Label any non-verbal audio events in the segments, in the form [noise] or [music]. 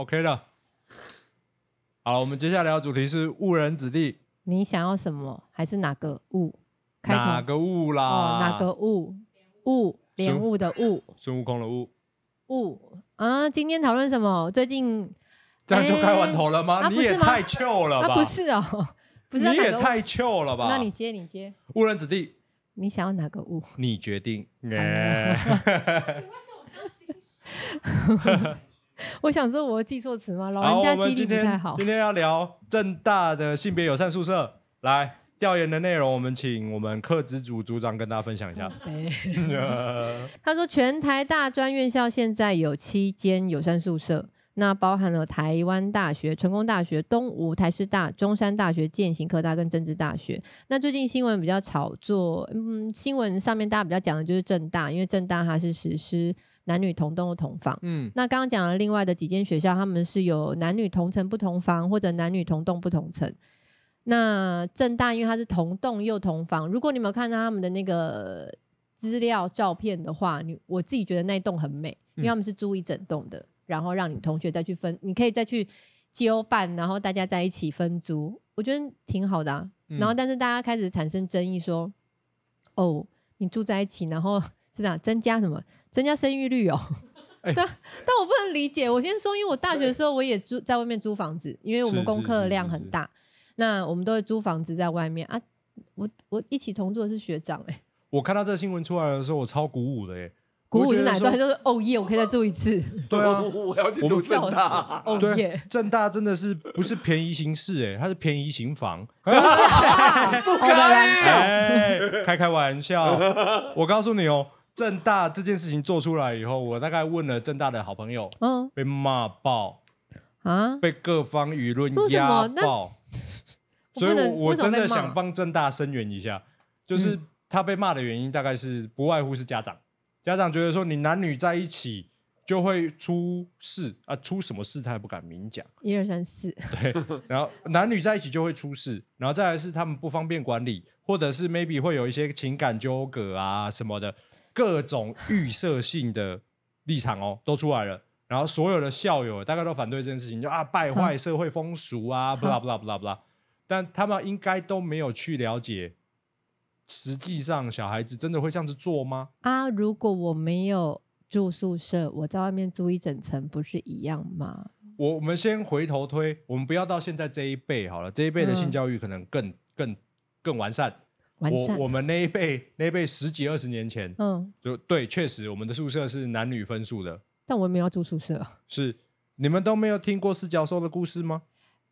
OK 了，好，我们接下来的主题是“误人子弟”。你想要什么？还是哪个误？开头哪个误啦？哦，哪个误？误，莲雾的雾，孙悟空的雾。误啊！今天讨论什么？最近这样就开完头了吗？你也太糗了吧！不是哦，[laughs] 不是。你也太糗了吧？那你接，你接。误人子弟。你想要哪个误？你决定。[laughs] 哎。[laughs] [laughs] 我想说，我记错词吗？老人家记忆力不太好。今天要聊正大的性别友善宿舍，来调研的内容，我们请我们课职组组长跟大家分享一下。[laughs] [laughs] 他说，全台大专院校现在有七间友善宿舍。那包含了台湾大学、成功大学、东吴、台师大、中山大学、建行科大跟政治大学。那最近新闻比较炒作，嗯，新闻上面大家比较讲的就是政大，因为政大它是实施男女同栋同房。嗯，那刚刚讲了另外的几间学校，他们是有男女同层不同房，或者男女同栋不同层。那政大因为它是同栋又同房，如果你们有看到他们的那个资料照片的话，你我自己觉得那栋很美，因为他们是租一整栋的。然后让你同学再去分，你可以再去交办，然后大家在一起分租，我觉得挺好的。啊。然后，但是大家开始产生争议，说哦，你住在一起，然后是这样增加什么？增加生育率哦？[laughs] 但但我不能理解。我先说，因为我大学的时候我也租在外面租房子，因为我们功课量很大，那我们都会租房子在外面啊。我我一起同住的是学长哎。我看到这新闻出来的时候，我超鼓舞的哎。鼓舞是哪段？就是哦耶，我可以再住一次。对啊，[laughs] 我要去正大。哦耶，正大真的是不是便宜行事？哎，它是便宜行房。[laughs] [laughs] 不可能！开开玩笑。我告诉你哦，正大这件事情做出来以后，我大概问了正大的好朋友，嗯，被骂爆啊，被各方舆论压爆。所以，我真的想帮正大声援一下。就是他被骂的原因，大概是不外乎是家长。家长觉得说你男女在一起就会出事啊，出什么事他也不敢明讲。一二三四，对。然后男女在一起就会出事，然后再来是他们不方便管理，或者是 maybe 会有一些情感纠葛啊什么的，各种预设性的立场哦都出来了。然后所有的校友大概都反对这件事情，就啊败坏社会风俗啊，[laughs] 不啦不啦不啦不啦。但他们应该都没有去了解。实际上，小孩子真的会这样子做吗？啊，如果我没有住宿舍，我在外面租一整层，不是一样吗？我我们先回头推，我们不要到现在这一辈好了，这一辈的性教育可能更更更完善。我我们那一辈，那一辈十几二十年前，嗯，就对，确实我们的宿舍是男女分宿的，但我没有住宿舍。是你们都没有听过四角兽的故事吗？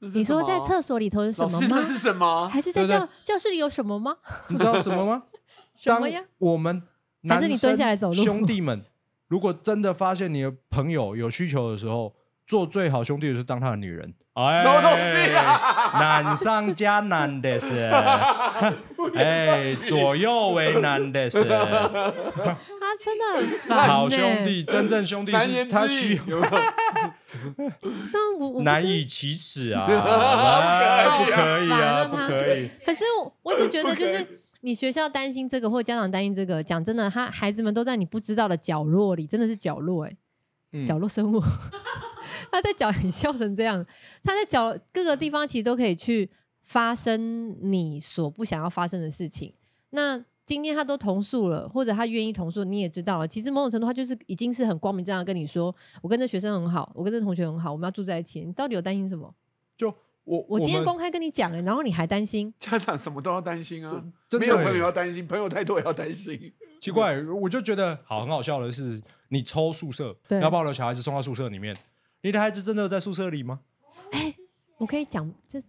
你说在厕所里头有什么吗？还是在教教室里有什么吗？你知道什么吗？[laughs] 什么呀？我们还是你蹲下来走路。兄弟们，如果真的发现你的朋友有需求的时候，做最好兄弟的是当他的女人。哎、什么东西？难上加难的是，[laughs] 哎，左右为难的是。他 [laughs] 真的很烦。好兄弟，真正兄弟是他去。那 [laughs] 我难以启齿 [laughs] 啊，不可以，啊，不可以。可是我，我只觉得就是你学校担心这个，或家长担心这个。讲真的，他孩子们都在你不知道的角落里，真的是角落哎，角落生物。[laughs] 他在你笑成这样，他在角各个地方其实都可以去发生你所不想要发生的事情。那。今天他都同宿了，或者他愿意同宿，你也知道，了。其实某种程度他就是已经是很光明正的跟你说，我跟这学生很好，我跟这同学很好，我们要住在一起。你到底有担心什么？就我，我今天公开跟你讲了，然后你还担心？家长什么都要担心啊，没有朋友要担心，朋友太多也要担心，奇怪，我就觉得好很好笑的是，你抽宿舍，要把我的小孩子送到宿舍里面，你的孩子真的在宿舍里吗？哎，我可以讲，这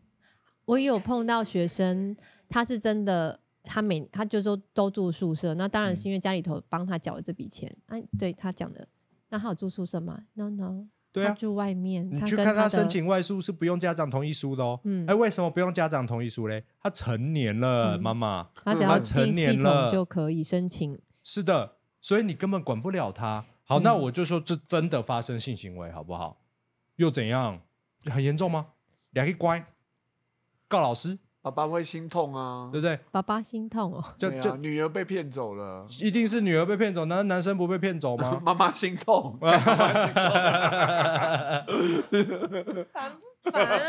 我也有碰到学生，他是真的。他每他就说都住宿舍，那当然是因为家里头帮他缴了这笔钱。哎，对他讲的，那他有住宿舍吗？No No，他住外面。你去看他申请外宿是不用家长同意书的哦。嗯，哎，为什么不用家长同意书嘞？他成年了，妈妈，他只要成年了就可以申请。是的，所以你根本管不了他。好，那我就说这真的发生性行为好不好？又怎样？很严重吗？你可以乖，告老师。爸爸会心痛啊，对不对？爸爸心痛哦，就就女儿被骗走了，一定是女儿被骗走，难道男生不被骗走吗？[laughs] 妈妈心痛，[laughs]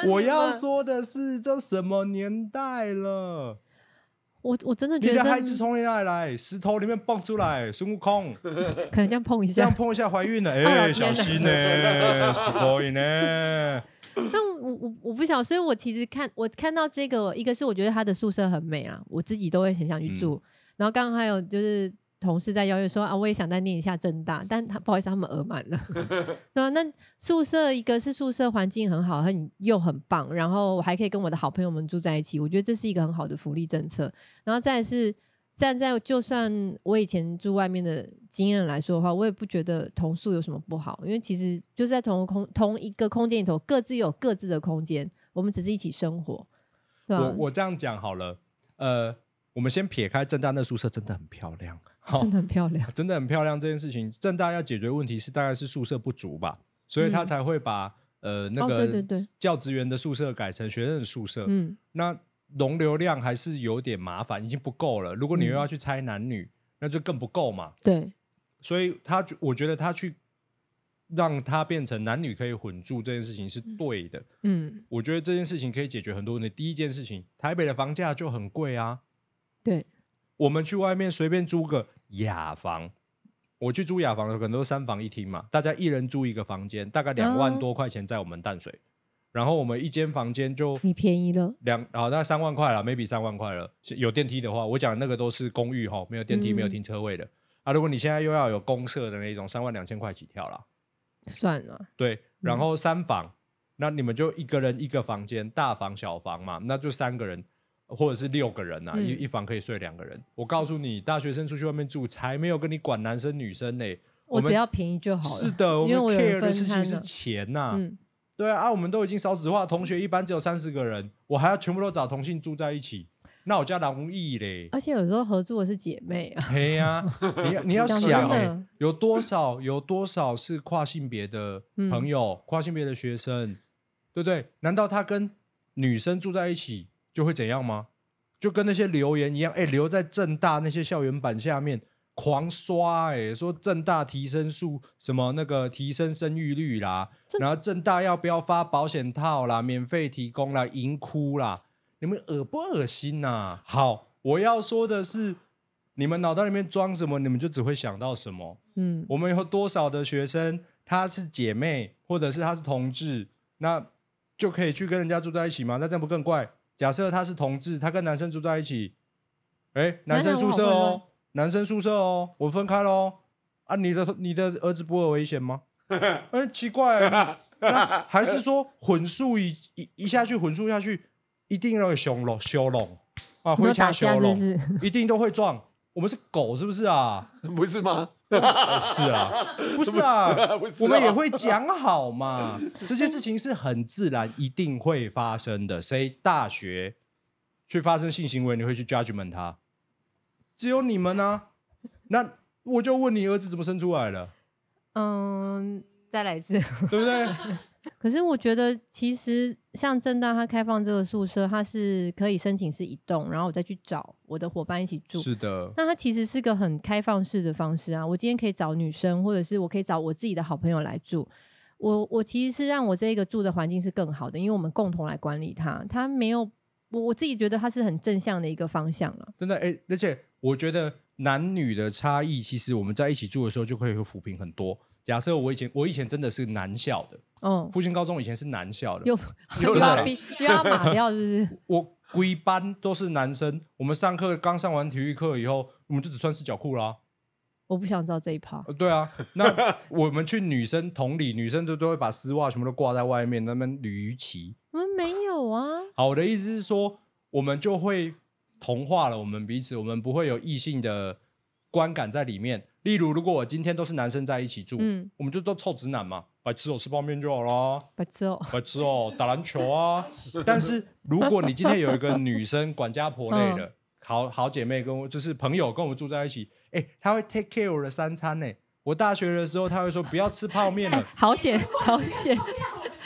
我要说的是，这什么年代了？我我真的觉得，你的孩子从哪里来？石头里面蹦出来？孙悟空？[laughs] 可能这样碰一下，这样碰一下怀孕了？哎，小心呢，注意呢。[laughs] 但我我我不晓，所以我其实看我看到这个，一个是我觉得他的宿舍很美啊，我自己都会很想去住。然后刚刚还有就是同事在邀约说啊，我也想再念一下正大，但他不好意思，他们额满了。那 [laughs] 那宿舍一个是宿舍环境很好，很又很棒，然后我还可以跟我的好朋友们住在一起，我觉得这是一个很好的福利政策。然后再是。站在就算我以前住外面的经验来说的话，我也不觉得同宿有什么不好，因为其实就在同空同一个空间里头，各自有各自的空间，我们只是一起生活。我我这样讲好了，呃，我们先撇开正大那宿舍真的很漂亮，真的很漂亮，[laughs] 真的很漂亮这件事情。正大要解决问题是大概是宿舍不足吧，所以他才会把呃那个教职员的宿舍改成学生的宿舍。嗯，那。容流量还是有点麻烦，已经不够了。如果你又要去猜男女，那就更不够嘛。对，所以他我觉得他去让他变成男女可以混住这件事情是对的。嗯，我觉得这件事情可以解决很多问题。第一件事情，台北的房价就很贵啊。对，我们去外面随便租个雅房，我去租雅房的时候，可能都三房一厅嘛，大家一人租一个房间，大概两万多块钱，在我们淡水。然后我们一间房间就你便宜了两，好，那三万块了，maybe 三万块了。有电梯的话，我讲那个都是公寓哈，没有电梯，没有停车位的啊。如果你现在又要有公社的那种，三万两千块起跳了，算了。对，然后三房，那你们就一个人一个房间，大房小房嘛，那就三个人或者是六个人呐，一一房可以睡两个人。我告诉你，大学生出去外面住才没有跟你管男生女生呢。我只要便宜就好了。是的，我 care 的事情是钱呐。对啊，我们都已经少子化，同学一般只有三十个人，我还要全部都找同性住在一起，那我叫难易嘞。而且有时候合租的是姐妹。啊。嘿呀，你 [laughs] 你要想，有多少有多少是跨性别的朋友，跨性别的学生，对不对？难道他跟女生住在一起就会怎样吗？就跟那些留言一样，哎，留在正大那些校园版下面。狂刷哎，说正大提升数什么那个提升生育率啦，然后正大要不要发保险套啦，免费提供啦，银窟啦！你们恶不恶心呐？好，我要说的是，你们脑袋里面装什么，你们就只会想到什么。嗯，我们以后多少的学生，她是姐妹，或者是她是同志，那就可以去跟人家住在一起吗？那这不更怪？假设她是同志，她跟男生住在一起，哎，男生宿舍哦。男生宿舍哦，我分开喽。啊，你的你的儿子不会危险吗？[laughs] 哎，奇怪，还是说混宿一一一下去混宿下去，一定要有修龙修龙啊，会打修龙，[laughs] 一定都会撞。我们是狗是不是啊？不是吗？[laughs] 是啊，不是啊，我们也会讲好嘛。这件事情是很自然，一定会发生的。谁大学去发生性行为，你会去 j u d g m e n t 他？只有你们啊，那我就问你儿子怎么生出来了？嗯，再来一次，对不对？[laughs] 可是我觉得，其实像正大他开放这个宿舍，他是可以申请是移动，然后我再去找我的伙伴一起住。是的，那他其实是个很开放式的方式啊。我今天可以找女生，或者是我可以找我自己的好朋友来住。我我其实是让我这个住的环境是更好的，因为我们共同来管理它，它没有。我我自己觉得它是很正向的一个方向了。真的哎，而且我觉得男女的差异，其实我们在一起住的时候就会有抚平很多。假设我以前我以前真的是男校的，嗯，复兴高中以前是男校的，又 [laughs] 又要又要马掉，是不是？[laughs] 我规班都是男生，我们上课刚上完体育课以后，我们就只穿四角裤啦。我不想知道这一趴。对啊，那我们去女生同理，女生都都会把丝袜全部都挂在外面，那边捋鱼鳍。[laughs] 好，我的意思是说，我们就会同化了我们彼此，我们不会有异性的观感在里面。例如，如果我今天都是男生在一起住，嗯，我们就都臭直男嘛，白吃哦，吃泡面就好了，白吃哦，白吃哦，打篮球啊。[laughs] 但是如果你今天有一个女生，管家婆类的，好好姐妹跟我就是朋友跟我们住在一起，哎，她会 take care 我的三餐呢？我大学的时候，她会说不要吃泡面了，[laughs] 好险，好险。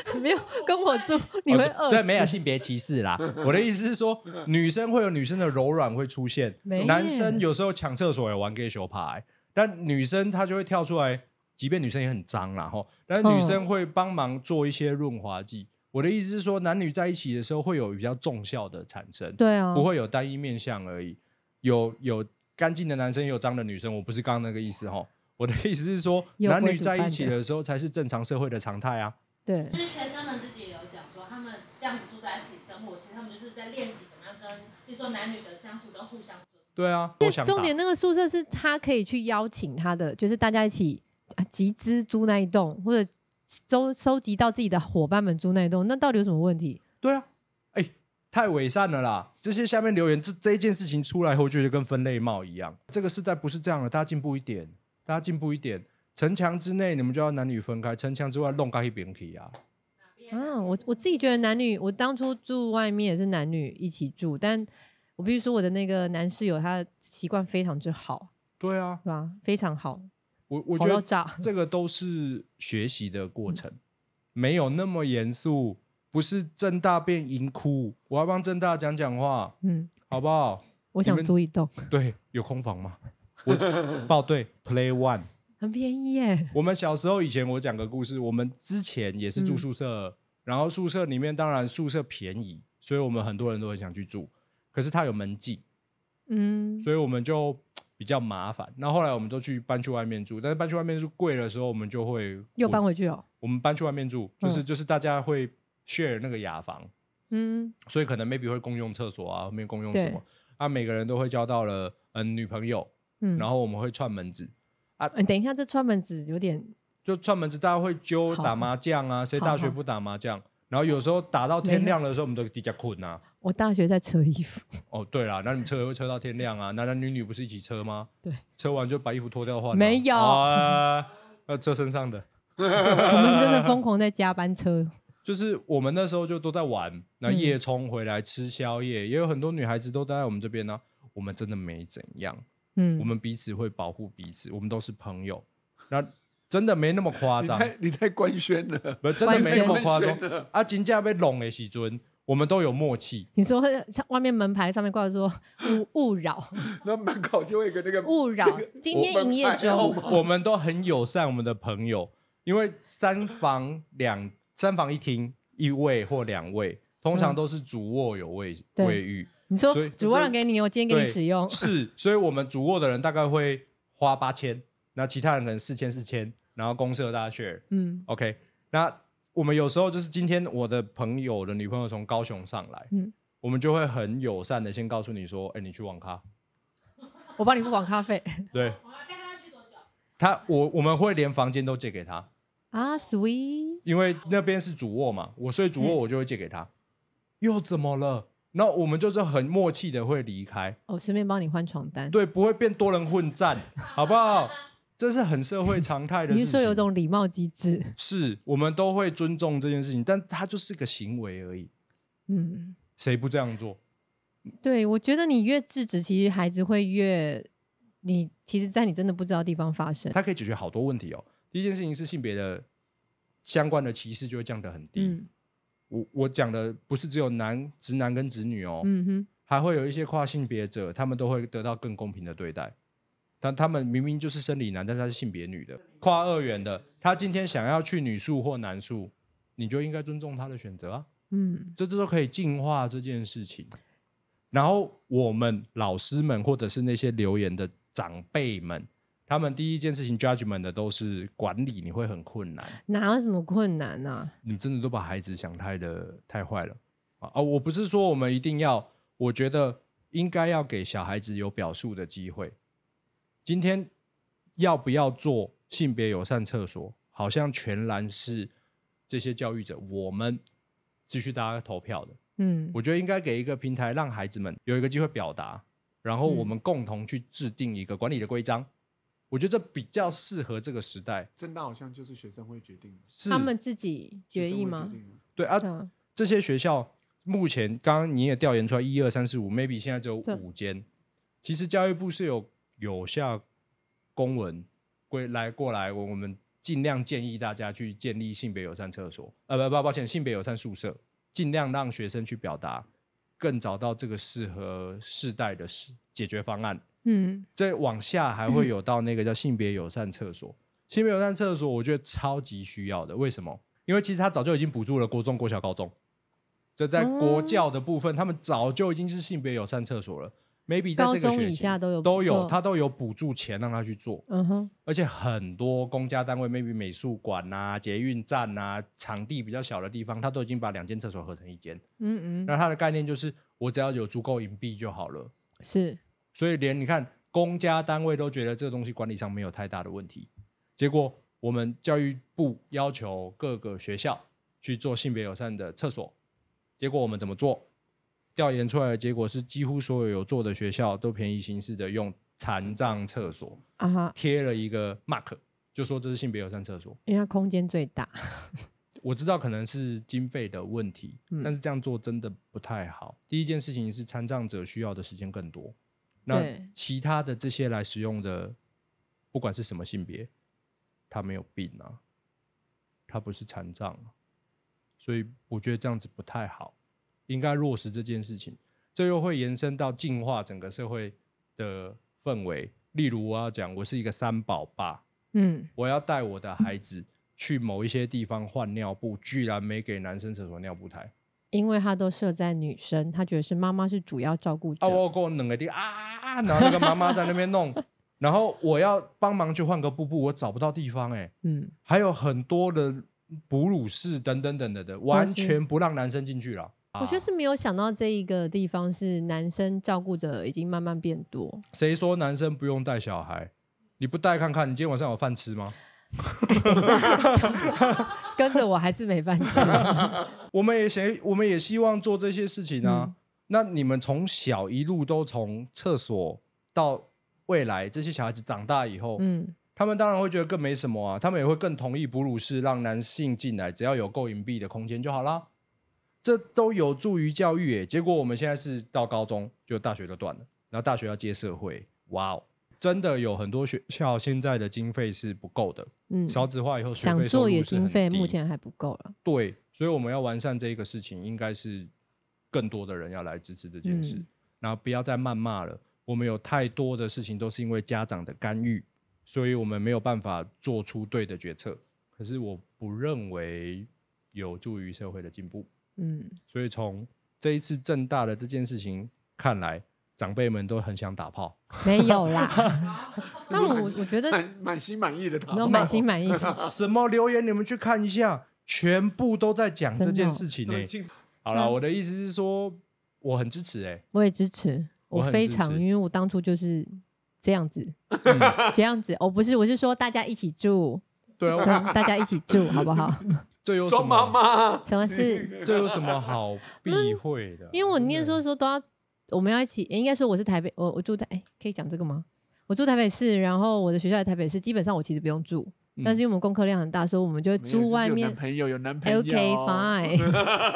[laughs] 没有跟我住，你会对没有性别歧视啦！[laughs] 我的意思是说，女生会有女生的柔软会出现，男生有时候抢厕所也玩 K 球牌，但女生她就会跳出来。即便女生也很脏，然后，但女生会帮忙做一些润滑剂。我的意思是说，男女在一起的时候会有比较重效的产生，对啊，不会有单一面相而已。有有干净的男生，有脏的女生。我不是刚那个意思哈，我的意思是说，男女在一起的时候才是正常社会的常态啊。对，其实学生们自己也有讲说，他们这样子住在一起生活，其实他们就是在练习怎么样跟，比如说男女的相处，都互相。对啊，重点那个宿舍是他可以去邀请他的，就是大家一起集资租那一栋，或者收收集到自己的伙伴们租那一栋，那到底有什么问题？对啊，哎，太伪善了啦！这些下面留言，这这一件事情出来后，就觉得跟分类帽一样，这个时代不是这样的，大家进步一点，大家进步一点。城墙之内，你们就要男女分开；城墙之外，弄开一边可以呀。嗯，我我自己觉得男女，我当初住外面也是男女一起住，但我必须说我的那个男室友，他习惯非常之好。对啊，是吧？非常好。我我觉得这个都是学习的过程，没有那么严肃，不是郑大变银哭，我要帮郑大讲讲话，嗯，好不好？我想租一栋，对，有空房吗？我 [laughs] 报对，Play One。很便宜耶！我们小时候以前我讲个故事，我们之前也是住宿舍，然后宿舍里面当然宿舍便宜，所以我们很多人都很想去住。可是它有门禁，嗯，所以我们就比较麻烦。那后来我们都去搬去外面住，但是搬去外面住贵的时候，我们就会又搬回去哦。我们搬去外面住，就是就是大家会 share 那个雅房，嗯，所以可能 maybe 会共用厕所啊，后面共用什么？啊，每个人都会交到了嗯女朋友，嗯，然后我们会串门子。啊，你等一下，这串门子有点。就串门子，大家会揪打麻将啊。谁大学不打麻将？然后有时候打到天亮的时候，我们都比较困呐。我大学在扯衣服。哦，对啦，那你们扯会扯到天亮啊？男男女女不是一起扯吗？对，扯完就把衣服脱掉的话，没有啊？那扯身上的。我们真的疯狂在加班车。就是我们那时候就都在玩，那夜冲回来吃宵夜，也有很多女孩子都待在我们这边呢。我们真的没怎样。嗯，我们彼此会保护彼此，我们都是朋友。[laughs] 那真的没那么夸张，你太官宣了，不真的没那么夸张。阿金价被拢诶，喜尊，我们都有默契。你说外面门牌上面挂着说勿勿扰，[laughs] 那门口就会个那个勿扰，[laughs] 今天营业中。我们都很友善，我们的朋友，因为三房两三房一厅，一位或两位，通常都是主卧有卫卫浴。你说，主卧让给你，我今天给你使用。是，所以，我们主卧的人大概会花八千，那其他人可能四千四千，然后公社大家 share。嗯，OK。那我们有时候就是今天我的朋友的女朋友从高雄上来，嗯，我们就会很友善的先告诉你说，哎，你去网咖，我帮你付网咖费。[laughs] 对。去多久？他我我们会连房间都借给他啊，sweet。因为那边是主卧嘛，我睡主卧我就会借给他。又怎么了？那我们就是很默契的会离开。哦，顺便帮你换床单。对，不会变多人混战，[laughs] 好不好？这是很社会常态的事情。你说有种礼貌机制？是，我们都会尊重这件事情，但它就是个行为而已。嗯。谁不这样做？对我觉得你越制止，其实孩子会越……你其实，在你真的不知道地方发生，它可以解决好多问题哦。第一件事情是性别的相关的歧视就会降得很低。嗯。我我讲的不是只有男直男跟直女哦，嗯哼，还会有一些跨性别者，他们都会得到更公平的对待。但他们明明就是生理男，但是他是性别女的，跨二元的，他今天想要去女宿或男宿，你就应该尊重他的选择啊。嗯，这这都可以进化这件事情。然后我们老师们或者是那些留言的长辈们。他们第一件事情 j u d g m e n t 的都是管理，你会很困难。哪有什么困难呢？你真的都把孩子想太的太坏了啊！啊，我不是说我们一定要，我觉得应该要给小孩子有表述的机会。今天要不要做性别友善厕所？好像全然是这些教育者，我们继续大家投票的。嗯，我觉得应该给一个平台，让孩子们有一个机会表达，然后我们共同去制定一个管理的规章。我觉得这比较适合这个时代。正当好像就是学生会决定，他们自己决议吗？对啊，这些学校目前刚刚你也调研出来，一二三四五，maybe 现在只有五间。其实教育部是有有下公文归来过来，我我们尽量建议大家去建立性别友善厕所，呃不不抱歉，性别友善宿舍，尽量让学生去表达。更找到这个适合世代的解决方案。嗯，再往下还会有到那个叫性别友善厕所。性别友善厕所，我觉得超级需要的。为什么？因为其实他早就已经补助了国中、国小、高中，就在国教的部分，他们早就已经是性别友善厕所了。maybe 高中以下都有都有，他都有补助钱让他去做，嗯哼，而且很多公家单位，maybe 美术馆呐、捷运站呐、场地比较小的地方，他都已经把两间厕所合成一间，嗯嗯，那他的概念就是我只要有足够隐蔽就好了，是，所以连你看公家单位都觉得这个东西管理上没有太大的问题，结果我们教育部要求各个学校去做性别友善的厕所，结果我们怎么做？调研出来的结果是，几乎所有有做的学校都便宜形式的用残障厕所，啊贴了一个 mark，就说这是性别友善厕所，因为它空间最大。[laughs] 我知道可能是经费的问题，但是这样做真的不太好。第一件事情是，残障者需要的时间更多。那其他的这些来使用的，不管是什么性别，他没有病啊，他不是残障，所以我觉得这样子不太好。应该落实这件事情，这又会延伸到净化整个社会的氛围。例如，我要讲，我是一个三宝爸，嗯，我要带我的孩子去某一些地方换尿布，居然没给男生厕所尿布台，因为他都设在女生，他觉得是妈妈是主要照顾。哦哦，给我弄个地啊啊啊！然后那个妈妈在那边弄，然后我要帮忙去换个布布，我找不到地方哎。嗯，还有很多的哺乳室等等等等的，完全不让男生进去了。我觉得是没有想到这一个地方是男生照顾者已经慢慢变多。谁说男生不用带小孩？你不带看看，你今天晚上有饭吃吗？[laughs] 跟着我还是没饭吃。[laughs] 我们也希我们也希望做这些事情啊。那你们从小一路都从厕所到未来，这些小孩子长大以后，嗯，他们当然会觉得更没什么啊。他们也会更同意哺乳室让男性进来，只要有够隐蔽的空间就好了。这都有助于教育诶，结果我们现在是到高中就大学就断了，然后大学要接社会，哇哦，真的有很多学校现在的经费是不够的，嗯，少子化以后想做也经费目前还不够了，对，所以我们要完善这一个事情，应该是更多的人要来支持这件事，然后不要再谩骂了，我们有太多的事情都是因为家长的干预，所以我们没有办法做出对的决策，可是我不认为有助于社会的进步。嗯，所以从这一次正大的这件事情看来，长辈们都很想打炮，[laughs] 没有啦。[laughs] 那我我觉得满心满意的打，满心满意什么留言你们去看一下，全部都在讲这件事情诶。好了，我的意思是说，我很支持诶。我也支持，我非常，因为我当初就是这样子，这样子。哦，不是，我是说大家一起住，对啊，大家一起住，好不好？[laughs] 这有什么？什么事？[laughs] 这有什么好避讳的？因为我念书的时候都要，我们要一起，应该说我是台北，我我住台，哎，可以讲这个吗？我住台北市，然后我的学校在台北市，基本上我其实不用住，但是因为我们功课量很大，所以我们就租外面。朋友有男朋友。OK fine。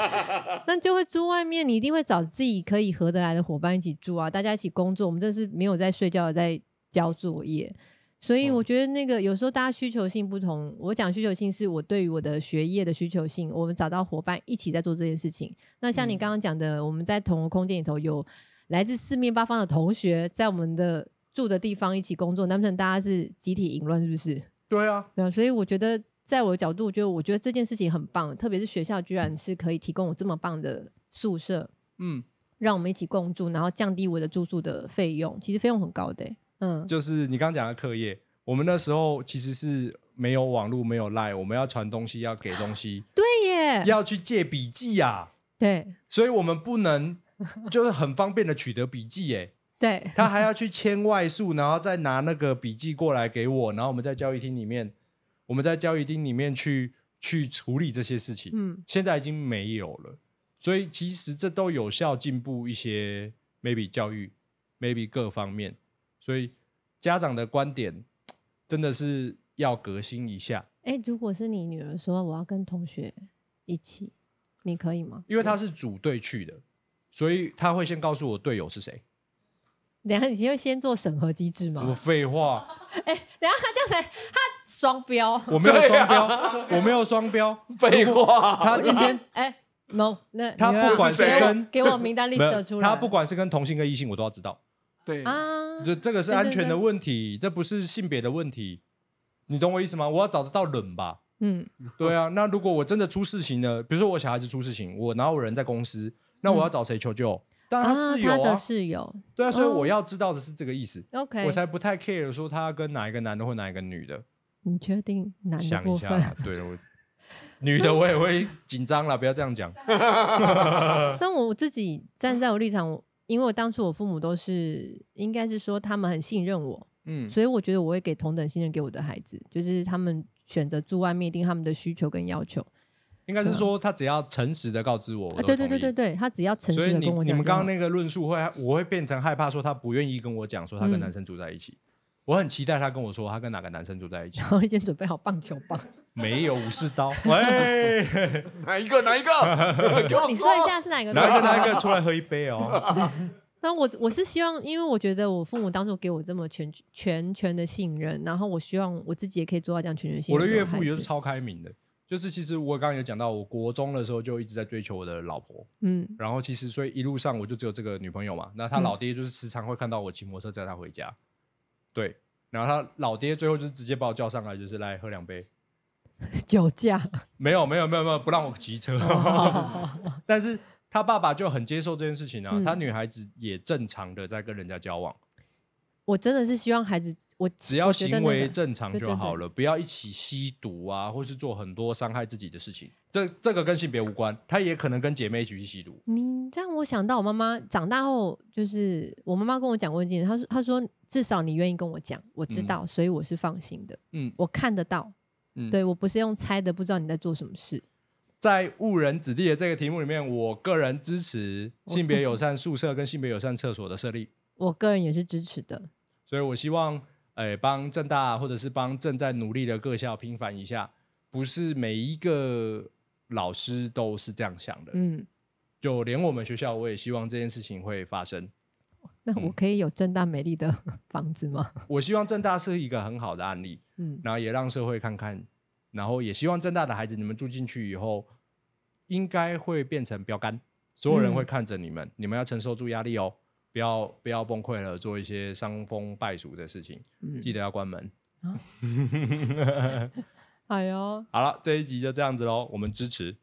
[laughs] 那就会租外面，你一定会找自己可以合得来的伙伴一起住啊！大家一起工作，我们这是没有在睡觉，在交作业。所以我觉得那个有时候大家需求性不同。我讲需求性是我对于我的学业的需求性。我们找到伙伴一起在做这件事情。那像你刚刚讲的，我们在同个空间里头有来自四面八方的同学，在我们的住的地方一起工作，难不成大家是集体淫乱？是不是？对啊。对啊。所以我觉得，在我的角度，我觉得我觉得这件事情很棒。特别是学校居然是可以提供我这么棒的宿舍，嗯，让我们一起共住，然后降低我的住宿的费用。其实费用很高的。嗯，就是你刚刚讲的课业，我们那时候其实是没有网络，没有赖，我们要传东西，要给东西，对耶，要去借笔记啊，对，所以我们不能就是很方便的取得笔记，耶，[laughs] 对，他还要去签外宿，然后再拿那个笔记过来给我，然后我们在交易厅里面，我们在交易厅里面去去处理这些事情，嗯，现在已经没有了，所以其实这都有效进步一些，maybe 教育，maybe 各方面。所以家长的观点真的是要革新一下。哎，如果是你女儿说我要跟同学一起，你可以吗？因为她是组队去的，所以她会先告诉我队友是谁。等下你会先做审核机制吗？我废话。哎，等下他这样她他双标。我没有双标，我没有双标。废话。他直接哎，no，那他不管谁跟，给我名单立刻出来。他不管是跟同性跟异性，我都要知道。对啊，这这个是安全的问题，这不是性别的问题，你懂我意思吗？我要找得到人吧，嗯，[laughs] 对啊，那如果我真的出事情呢？比如说我小孩子出事情，我然后有人在公司？那我要找谁求救？当然是有啊，室友。对啊，所以我要知道的是这个意思。OK，我才不太 care 说他跟哪一个男的或哪一个女的。你确定男的？想一下，对了，女的我也会紧张了，不要这样讲。[laughs] 那我自己站在我立场。因为当初我父母都是，应该是说他们很信任我，嗯，所以我觉得我会给同等信任给我的孩子，就是他们选择住外面，一定他们的需求跟要求。应该是说他只要诚实的告知我，对对对对对，他只要诚实跟我讲。所以你你们刚刚那个论述会，我会变成害怕说他不愿意跟我讲说他跟男生住在一起，我很期待他跟我说他跟哪个男生住在一起。然后已经准备好棒球棒。没有武士刀，[laughs] 喂，哪一个？哪一个？[laughs] 你说一下是哪个？哪一个？哪一个？出来喝一杯哦。[laughs] 那我我是希望，因为我觉得我父母当初给我这么全全全的信任，然后我希望我自己也可以做到这样全全信任。我的岳父也是超开明的，就是其实我刚刚有讲到，我国中的时候就一直在追求我的老婆，嗯，然后其实所以一路上我就只有这个女朋友嘛。那他老爹就是时常会看到我骑摩托车载她回家，对，然后他老爹最后就是直接把我叫上来，就是来喝两杯。[laughs] 酒驾没有没有没有没有不让我骑车，[laughs] 但是他爸爸就很接受这件事情啊。他女孩子也正常的在跟人家交往。我真的是希望孩子，我只要行为正常就好了，不要一起吸毒啊，或是做很多伤害自己的事情。这这个跟性别无关，她也可能跟姐妹一起去吸毒。你让我想到我妈妈长大后，就是我妈妈跟我讲过一件事，她说她说至少你愿意跟我讲，我知道，所以我是放心的。嗯，我看得到。对，我不是用猜的，不知道你在做什么事。在误人子弟的这个题目里面，我个人支持性别友善宿舍跟性别友善厕所的设立。[laughs] 我个人也是支持的，所以我希望，哎，帮正大或者是帮正在努力的各校平反一下，不是每一个老师都是这样想的。嗯，就连我们学校，我也希望这件事情会发生。那我可以有正大美丽的 [laughs] 房子吗？[laughs] 我希望正大是一个很好的案例，嗯，然后也让社会看看，然后也希望正大的孩子，你们住进去以后，应该会变成标杆，所有人会看着你们，你们要承受住压力哦，不要不要崩溃了，做一些伤风败俗的事情，记得要关门。[laughs] 哎呦，好了，这一集就这样子喽，我们支持。